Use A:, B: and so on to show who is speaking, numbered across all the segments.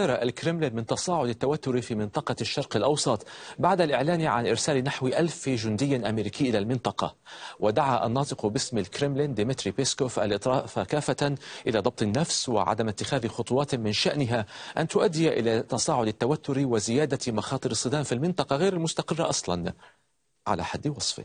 A: حذر الكرملين من تصاعد التوتر في منطقة الشرق الأوسط بعد الإعلان عن إرسال نحو ألف جندي أمريكي إلى المنطقة ودعا الناطق باسم الكرملين ديمتري بيسكوف الإطراف كافة إلى ضبط النفس وعدم اتخاذ خطوات من شأنها أن تؤدي إلى تصاعد التوتر وزيادة مخاطر الصدام في المنطقة غير المستقرة أصلا على حد وصفه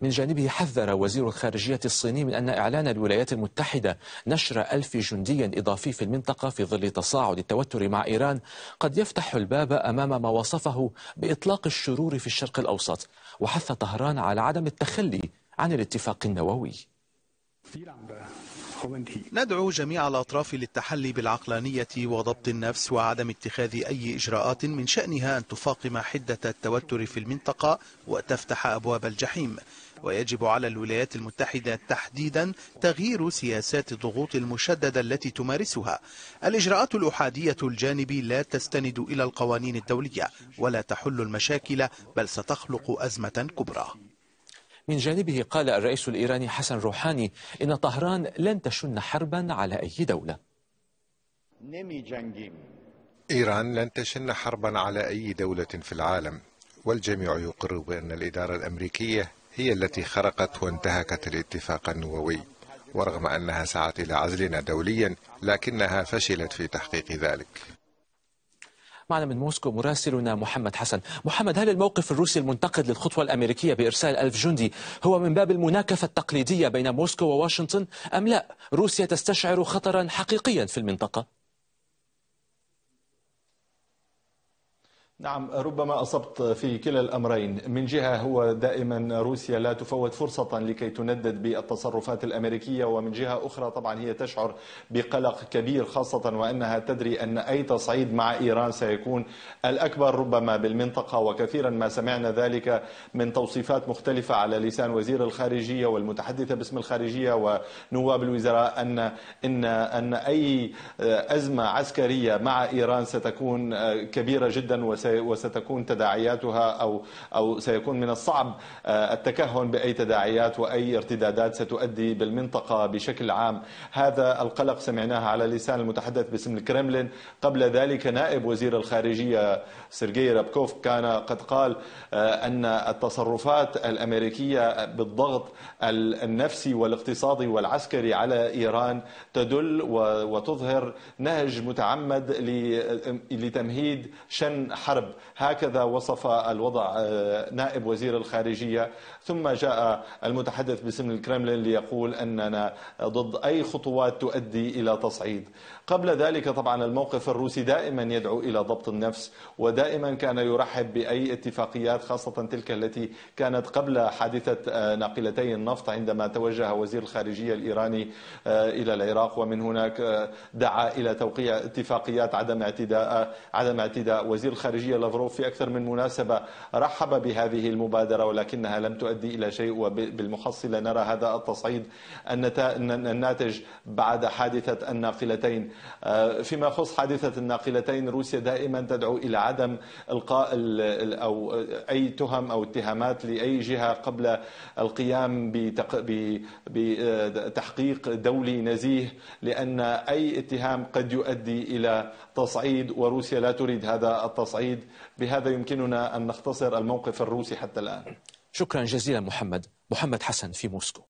A: من جانبه حذر وزير الخارجية الصيني من أن إعلان الولايات المتحدة نشر ألف جندي إضافي في المنطقة في ظل تصاعد التوتر مع إيران قد يفتح الباب أمام ما وصفه بإطلاق الشرور في الشرق الأوسط وحث طهران على عدم التخلي عن الاتفاق النووي
B: ندعو جميع الأطراف للتحلي بالعقلانية وضبط النفس وعدم اتخاذ أي إجراءات من شأنها أن تفاقم حدة التوتر في المنطقة وتفتح أبواب الجحيم ويجب على الولايات المتحدة تحديدا تغيير سياسات الضغوط المشددة التي تمارسها الإجراءات الأحادية الجانبي لا تستند إلى القوانين الدولية ولا تحل المشاكل بل ستخلق أزمة كبرى
A: من جانبه قال الرئيس الإيراني حسن روحاني إن طهران لن تشن حربا على أي دولة
B: إيران لن تشن حربا على أي دولة في العالم والجميع يقر بأن الإدارة الأمريكية هي التي خرقت وانتهكت الاتفاق النووي ورغم أنها سعت إلى عزلنا دوليا لكنها فشلت في تحقيق ذلك
A: معنا من موسكو مراسلنا محمد حسن محمد هل الموقف الروسي المنتقد للخطوة الأمريكية بإرسال ألف جندي هو من باب المناكفة التقليدية بين موسكو وواشنطن أم لا روسيا تستشعر خطرا حقيقيا في المنطقة؟
C: نعم ربما أصبت في كلا الأمرين من جهة هو دائما روسيا لا تفوت فرصة لكي تندد بالتصرفات الأمريكية ومن جهة أخرى طبعا هي تشعر بقلق كبير خاصة وأنها تدري أن أي تصعيد مع إيران سيكون الأكبر ربما بالمنطقة وكثيرا ما سمعنا ذلك من توصيفات مختلفة على لسان وزير الخارجية والمتحدثة باسم الخارجية ونواب الوزراء أن إن أن أي أزمة عسكرية مع إيران ستكون كبيرة جدا وسي وستكون تداعياتها أو, أو سيكون من الصعب آه، التكهن بأي تداعيات وأي ارتدادات ستؤدي بالمنطقة بشكل عام هذا القلق سمعناه على لسان المتحدث باسم الكرملين قبل ذلك نائب وزير الخارجية سيرجي رابكوف كان قد قال آه، أن التصرفات الأمريكية بالضغط النفسي والاقتصادي والعسكري على إيران تدل وتظهر نهج متعمد لتمهيد شن حرب الحرب هكذا وصف الوضع آه، نائب وزير الخارجية ثم جاء المتحدث باسم الكرملين ليقول أننا ضد أي خطوات تؤدي إلى تصعيد قبل ذلك طبعا الموقف الروسي دائما يدعو إلى ضبط النفس ودائما كان يرحب بأي اتفاقيات خاصة تلك التي كانت قبل حادثة آه، ناقلتي النفط عندما توجه وزير الخارجية الإيراني آه، إلى العراق ومن هناك دعا إلى توقيع اتفاقيات عدم اعتداء عدم اعتداء وزير الخارجية الخارجية لافروف في أكثر من مناسبة رحب بهذه المبادرة ولكنها لم تؤدي إلى شيء وبالمحصلة نرى هذا التصعيد الناتج بعد حادثة الناقلتين آه، فيما يخص حادثة الناقلتين روسيا دائما تدعو إلى عدم إلقاء أو أي تهم أو اتهامات لأي جهة قبل القيام بتحقيق دولي نزيه لأن أي اتهام قد يؤدي إلى تصعيد وروسيا لا تريد هذا التصعيد البعيد بهذا يمكننا أن نختصر الموقف الروسي حتى الآن شكرا جزيلا محمد محمد حسن في موسكو